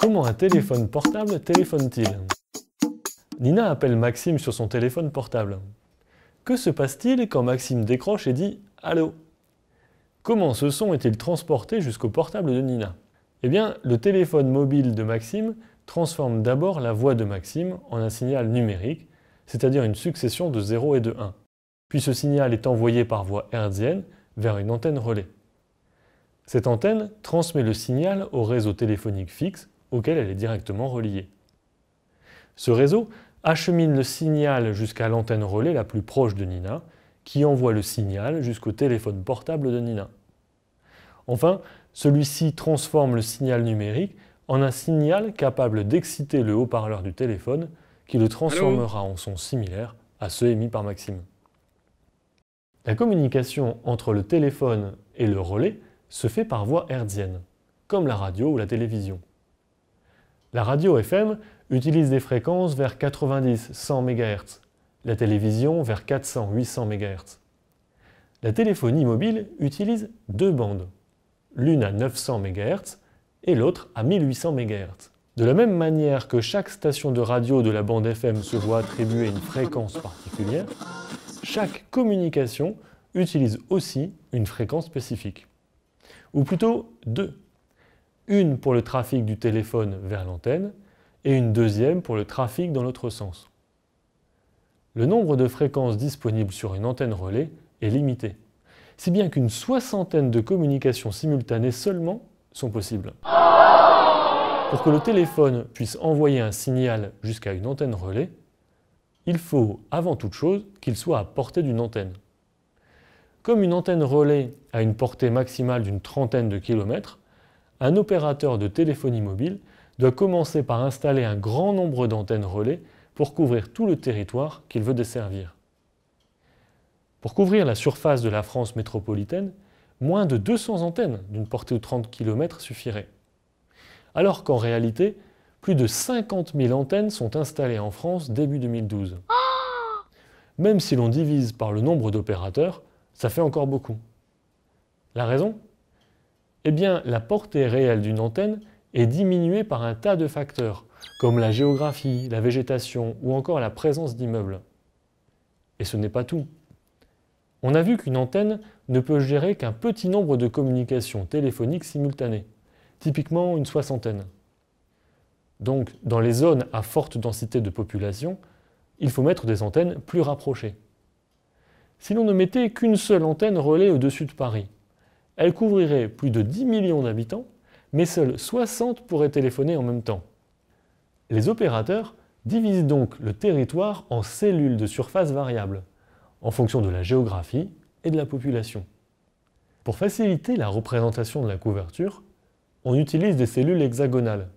Comment un téléphone portable téléphone-t-il Nina appelle Maxime sur son téléphone portable. Que se passe-t-il quand Maxime décroche et dit Allô Comment ce son est-il transporté jusqu'au portable de Nina Eh bien, le téléphone mobile de Maxime transforme d'abord la voix de Maxime en un signal numérique, c'est-à-dire une succession de 0 et de 1. Puis ce signal est envoyé par voie hertzienne vers une antenne relais. Cette antenne transmet le signal au réseau téléphonique fixe auquel elle est directement reliée. Ce réseau achemine le signal jusqu'à l'antenne relais la plus proche de Nina, qui envoie le signal jusqu'au téléphone portable de Nina. Enfin, celui-ci transforme le signal numérique en un signal capable d'exciter le haut-parleur du téléphone, qui le transformera en son similaire à ceux émis par Maxime. La communication entre le téléphone et le relais se fait par voie hertzienne, comme la radio ou la télévision. La radio FM utilise des fréquences vers 90-100 MHz, la télévision vers 400-800 MHz. La téléphonie mobile utilise deux bandes, l'une à 900 MHz et l'autre à 1800 MHz. De la même manière que chaque station de radio de la bande FM se voit attribuer une fréquence particulière, chaque communication utilise aussi une fréquence spécifique. Ou plutôt deux une pour le trafic du téléphone vers l'antenne et une deuxième pour le trafic dans l'autre sens. Le nombre de fréquences disponibles sur une antenne relais est limité, si bien qu'une soixantaine de communications simultanées seulement sont possibles. Pour que le téléphone puisse envoyer un signal jusqu'à une antenne relais, il faut avant toute chose qu'il soit à portée d'une antenne. Comme une antenne relais a une portée maximale d'une trentaine de kilomètres, un opérateur de téléphonie mobile doit commencer par installer un grand nombre d'antennes relais pour couvrir tout le territoire qu'il veut desservir. Pour couvrir la surface de la France métropolitaine, moins de 200 antennes d'une portée de 30 km suffiraient. Alors qu'en réalité, plus de 50 000 antennes sont installées en France début 2012. Même si l'on divise par le nombre d'opérateurs, ça fait encore beaucoup. La raison eh bien, la portée réelle d'une antenne est diminuée par un tas de facteurs, comme la géographie, la végétation ou encore la présence d'immeubles. Et ce n'est pas tout. On a vu qu'une antenne ne peut gérer qu'un petit nombre de communications téléphoniques simultanées, typiquement une soixantaine. Donc, dans les zones à forte densité de population, il faut mettre des antennes plus rapprochées. Si l'on ne mettait qu'une seule antenne relais au-dessus de Paris, elle couvrirait plus de 10 millions d'habitants, mais seuls 60 pourraient téléphoner en même temps. Les opérateurs divisent donc le territoire en cellules de surface variable, en fonction de la géographie et de la population. Pour faciliter la représentation de la couverture, on utilise des cellules hexagonales.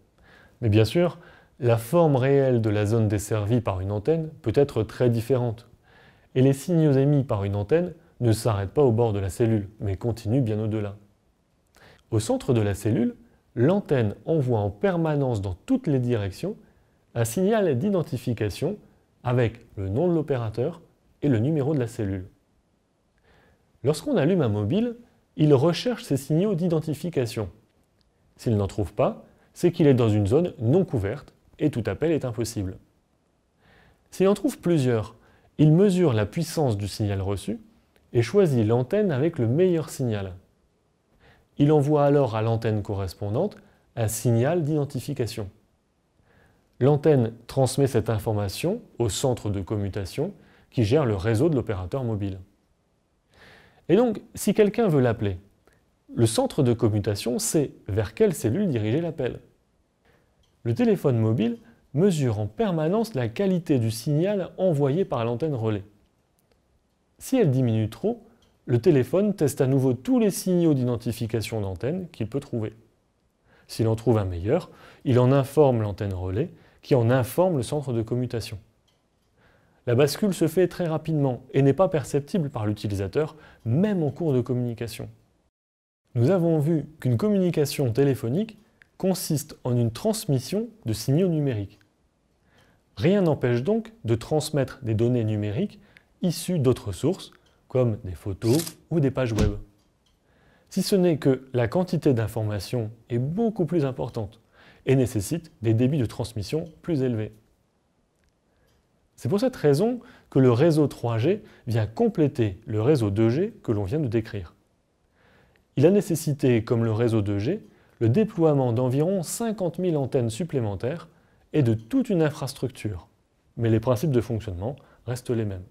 Mais bien sûr, la forme réelle de la zone desservie par une antenne peut être très différente, et les signaux émis par une antenne ne s'arrête pas au bord de la cellule, mais continue bien au-delà. Au centre de la cellule, l'antenne envoie en permanence dans toutes les directions un signal d'identification avec le nom de l'opérateur et le numéro de la cellule. Lorsqu'on allume un mobile, il recherche ces signaux d'identification. S'il n'en trouve pas, c'est qu'il est dans une zone non couverte et tout appel est impossible. S'il en trouve plusieurs, il mesure la puissance du signal reçu et choisit l'antenne avec le meilleur signal. Il envoie alors à l'antenne correspondante un signal d'identification. L'antenne transmet cette information au centre de commutation qui gère le réseau de l'opérateur mobile. Et donc, si quelqu'un veut l'appeler, le centre de commutation sait vers quelle cellule diriger l'appel. Le téléphone mobile mesure en permanence la qualité du signal envoyé par l'antenne relais. Si elle diminue trop, le téléphone teste à nouveau tous les signaux d'identification d'antenne qu'il peut trouver. S'il en trouve un meilleur, il en informe l'antenne relais, qui en informe le centre de commutation. La bascule se fait très rapidement et n'est pas perceptible par l'utilisateur, même en cours de communication. Nous avons vu qu'une communication téléphonique consiste en une transmission de signaux numériques. Rien n'empêche donc de transmettre des données numériques issus d'autres sources, comme des photos ou des pages web. Si ce n'est que la quantité d'informations est beaucoup plus importante et nécessite des débits de transmission plus élevés. C'est pour cette raison que le réseau 3G vient compléter le réseau 2G que l'on vient de décrire. Il a nécessité, comme le réseau 2G, le déploiement d'environ 50 000 antennes supplémentaires et de toute une infrastructure, mais les principes de fonctionnement restent les mêmes.